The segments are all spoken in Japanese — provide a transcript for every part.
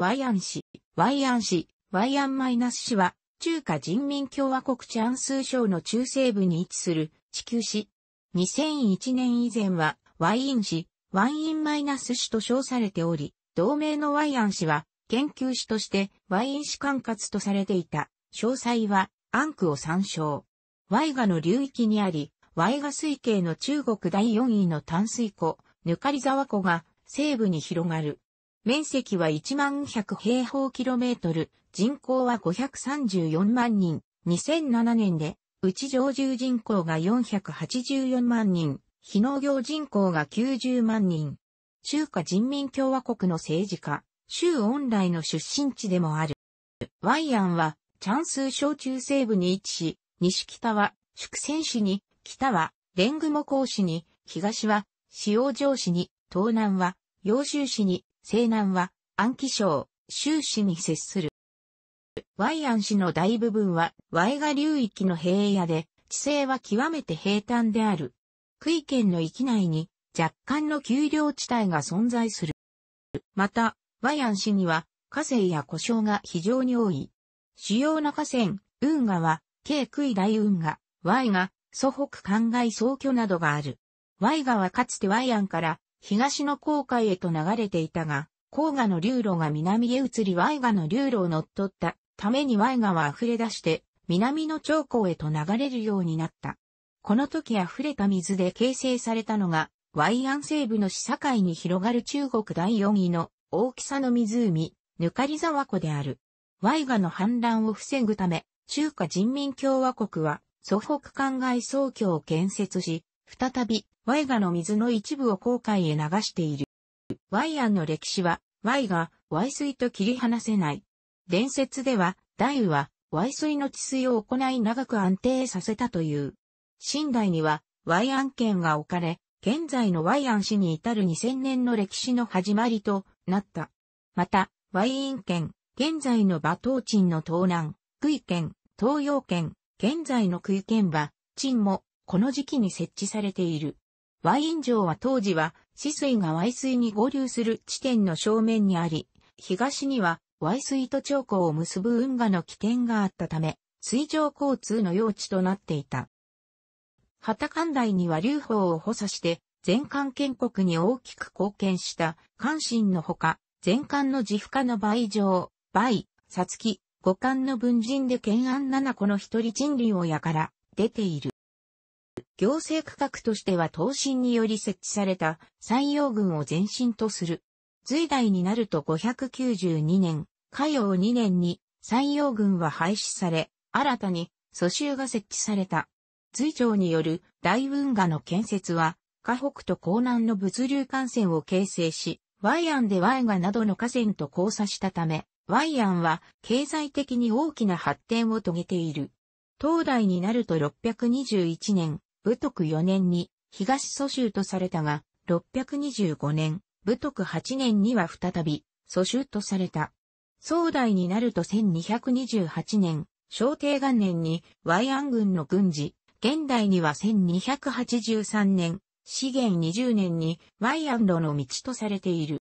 ワイアン市、ワイアン市、ワイアンマイナス市は、中華人民共和国チャンス省の中西部に位置する地球市。2001年以前は、ワイン市、ワインマイナス市と称されており、同名のワイアン市は、研究市としてワイン市管轄とされていた。詳細は、アンクを参照。ワイガの流域にあり、ワイガ水系の中国第4位の淡水湖、ぬかり沢湖が西部に広がる。面積は1万100平方キロメートル、人口は534万人、2007年で、内常住人口が484万人、非農業人口が90万人。中華人民共和国の政治家、州恩来の出身地でもある。ワイアンは、チャンス小中西部に位置し、西北は、祝仙市に、北は、レングモ港市に、東は、塩城市に、東南は、揚州市に、西南は安徽省、州市に接する。ワイアン市の大部分はワイガ流域の平野で、地勢は極めて平坦である。区域圏の域内に若干の丘陵地帯が存在する。また、ワイアン市には河川や湖障が非常に多い。主要な河川、運河は、京杭大運河、イガ、祖北灌漑総挙などがある。ワイガはかつてワイアンから東の航海へと流れていたが、黄河の流路が南へ移りワイガの流路を乗っ取ったためにワイガは溢れ出して、南の長江へと流れるようになった。この時溢れた水で形成されたのが、ワイアン西部の市境に広がる中国第四位の大きさの湖、ぬかり沢湖である。ワイガの氾濫を防ぐため、中華人民共和国は、祖北灌外総協を建設し、再び、ワイガの水の一部を航海へ流している。ワイアンの歴史は、ワイが、ワイ水と切り離せない。伝説では、大ウは、ワイ水の治水を行い長く安定させたという。新代には、ワイアン県が置かれ、現在のワイアン市に至る2000年の歴史の始まりとなった。また、ワイイン県、現在の馬東鎮の東南、クイ県、東洋県、現在のクイ県は、鎮も、この時期に設置されている。ワイン城は当時は、死水がワイ水に合流する地点の正面にあり、東には、ワイ水と長江を結ぶ運河の起点があったため、水上交通の用地となっていた。旗館台には劉邦を補佐して、全館建国に大きく貢献した関心のほか、全漢の自負化の倍上、倍、さつき、五漢の文人で懸案七個の一人人類親から出ている。行政区画としては東進により設置された山陽群を前身とする。隋代になると592年、火曜2年に山陽群は廃止され、新たに蘇州が設置された。隋朝による大運河の建設は、河北と江南の物流幹線を形成し、ワイアンでワイガなどの河川と交差したため、ワイアンは経済的に大きな発展を遂げている。東大になると621年、武徳4年に東蘇州とされたが、625年、武徳8年には再び蘇州とされた。総代になると1228年、昭帝元年にワイアン軍の軍事、現代には1283年、資源20年にワイアン路の道とされている。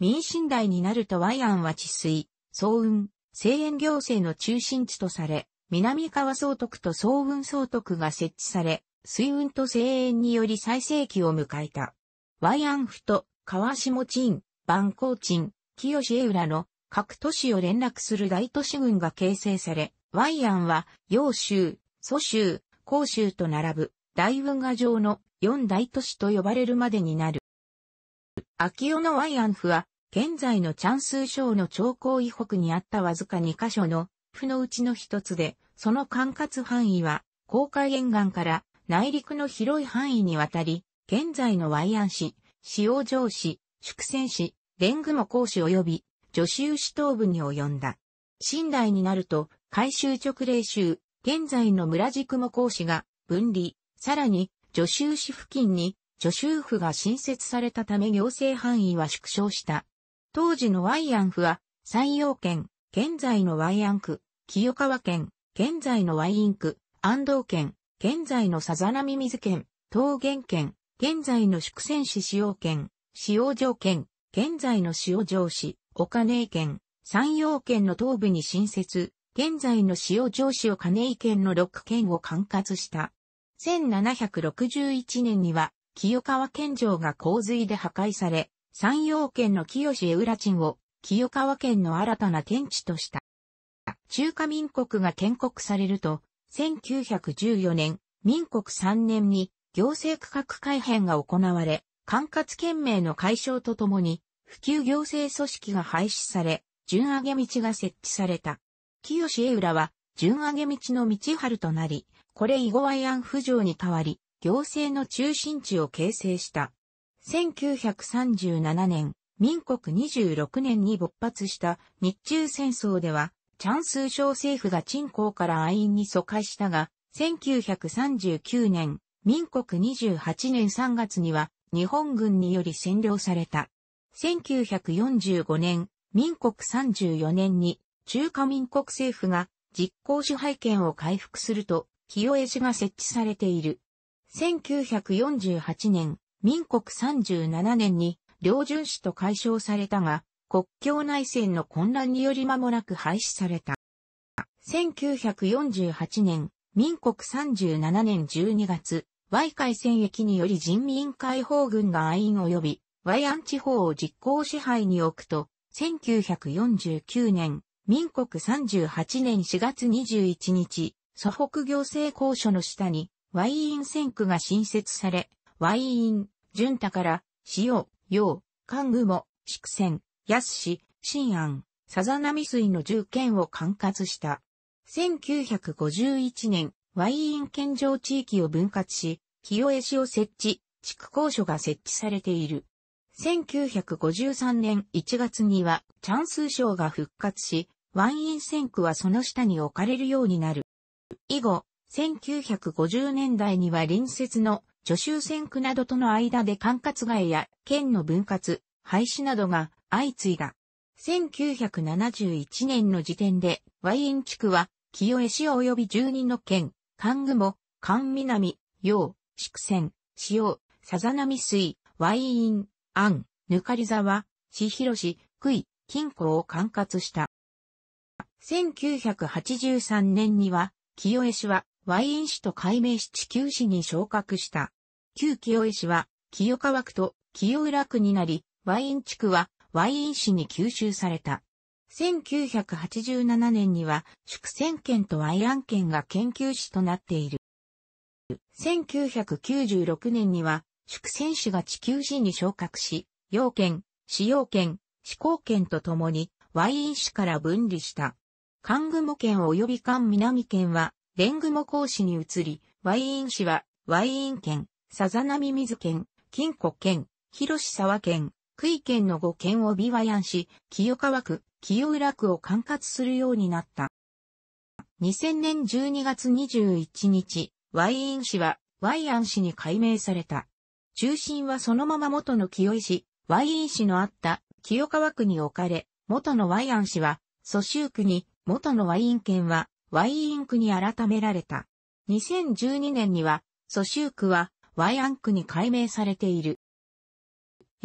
民進代になるとワイアンは治水、騒運、西園行政の中心地とされ、南川総督と騒運総督が設置され、水運と声援により最盛期を迎えた。ワイアンフと川下鎮、万光鎮、清江浦の各都市を連絡する大都市群が形成され、ワイアンは、揚州、蘇州、甲州と並ぶ、大運河上の四大都市と呼ばれるまでになる。秋尾のワイアンフは、現在のチャンスー省の長江以北にあったわずか2カ所の府のうちの一つで、その管轄範囲は、公海沿岸から内陸の広い範囲にわたり、現在のワイアン市、塩城市、祝仙市、グ雲港市及び、女州市東部に及んだ。新代になると、改修直令州、現在の村宿も講師が分離、さらに、助州市付近に、助州府が新設されたため行政範囲は縮小した。当時のワイアン府は、山陽県、現在のワイアン区、清川県、現在のワイン区、安藤県、現在のさざ波水県、桃源県、現在の宿泉市使用県、使用条県、現在の塩城市、岡根井県、山陽県の東部に新設、現在の塩城市岡根井県の6県を管轄した。1761年には、清川県城が洪水で破壊され、山陽県の清市浦鎮を、清川県の新たな天地とした。中華民国が建国されると、1914年、民国3年に行政区画改編が行われ、管轄県名の解消とともに、普及行政組織が廃止され、順上げ道が設置された。清江浦は、順上げ道の道春となり、これ以後は安府城に代わり、行政の中心地を形成した。1937年、民国26年に勃発した日中戦争では、チャンスー省政府が鎮公から愛因に疎開したが、1939年、民国28年3月には日本軍により占領された。1945年、民国34年に中華民国政府が実行支配権を回復すると、清江市が設置されている。1948年、民国37年に、領巡市と解消されたが、国境内戦の混乱により間もなく廃止された。1948年、民国37年12月、Y 海戦役により人民解放軍が愛を及び、Y 安地方を実行支配に置くと、1949年、民国38年4月21日、祖北行政公所の下に、ワイン戦区が新設され、ワイン、順太から、塩、洋、寒具も、畜戦、安市、新安、さざ波水の10県を管轄した。1951年、ワイイン県上地域を分割し、清江市を設置、地区公所が設置されている。1953年1月には、チャンス省が復活し、ワイン線区はその下に置かれるようになる。以後、1950年代には隣接の助州線区などとの間で管轄外や県の分割、廃止などが相次いだ。1971年の時点で、ワイン地区は、清江市及び12の県、関雲、関南、陽、宿泉、塩、さざ波水、ワイン、安、ぬかり沢、市広市、区井、金庫を管轄した。1983年には、清江市は、ワイン市と改名し地球市に昇格した。旧清江市は、清川区と清浦区になり、ワイン地区は、ワイン市に吸収された。1987年には、祝泉県とワイアンが研究史となっている。1996年には、祝泉市が地球市に昇格し、要県、使用権、思考権とともに、ワイン市から分離した。関雲母県及び関南県は、連雲講師に移り、ワイン市は、ワイン県、さざなみ水県、金庫県、広沢県、区井県の五県を美和安市、清川区、清浦区を管轄するようになった。2000年12月21日、ワイイン市はワイアン市に改名された。中心はそのまま元の清井市、ワイイン市のあった清川区に置かれ、元のワイアン市は蘇州区に、元のワイン県はワイイン区に改められた。2012年には蘇州区はワイアン区に改名されている。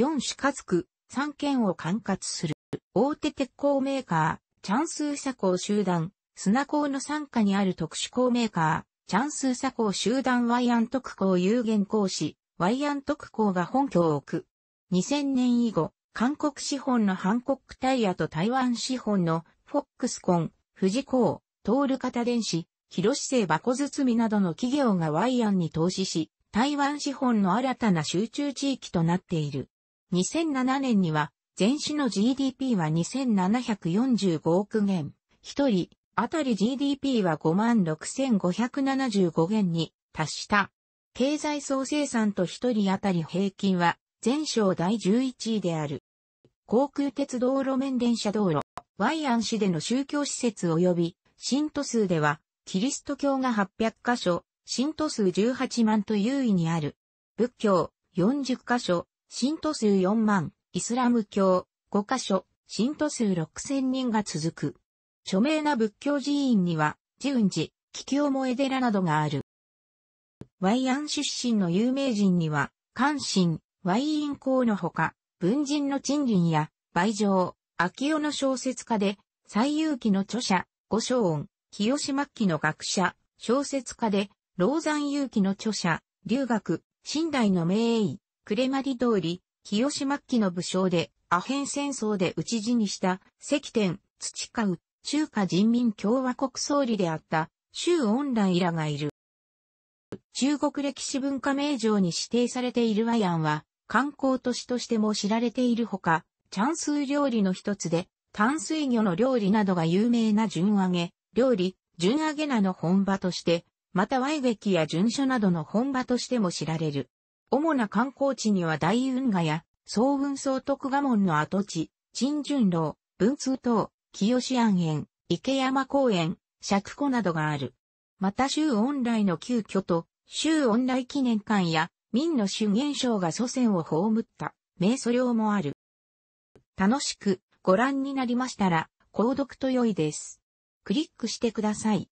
4種かつく3県を管轄する大手鉄鋼メーカー、チャンスー砂鋼集団、砂工の傘下にある特殊鋼メーカー、チャンスー砂鋼集団ワイアン特攻有限公司、ワイアン特攻が本拠を置く。2000年以後、韓国資本のハンコックタイヤと台湾資本のフォックスコン、富士港、トール型電子、広市製箱包みなどの企業がワイアンに投資し、台湾資本の新たな集中地域となっている。2007年には、全市の GDP は2745億元、一人、あたり GDP は56,575元に達した。経済総生産と一人あたり平均は、全省第11位である。航空鉄道路面電車道路、ワイアン市での宗教施設及び、新都数では、キリスト教が800カ所、新都数18万と優位にある。仏教40カ所、信徒数4万、イスラム教、5カ所、信徒数6000人が続く。著名な仏教寺院には、ジン寺キ寺、モエデ寺などがある。ワイアン出身の有名人には、関心、ワイイン公のほか、文人の賃金や、倍上、秋尾の小説家で、西遊記の著者、五章音、清島記の学者、小説家で、老山遊記の著者、留学、新代の名医、クレマリ通り、日吉末期の武将で、アヘン戦争で討ち死にした、石天、土川、中華人民共和国総理であった、周恩来らがいる。中国歴史文化名城に指定されているワアンは、観光都市としても知られているほか、チャンス料理の一つで、淡水魚の料理などが有名な順揚げ、料理、順揚げなの本場として、またワイ劇や順書などの本場としても知られる。主な観光地には大運河や、総運総徳賀門の跡地、陳順楼、文通等、清志安園、池山公園、釈湖などがある。また周恩来の旧居と、周恩来記念館や、民の主元賞が祖先を葬った、名素領もある。楽しくご覧になりましたら、購読と良いです。クリックしてください。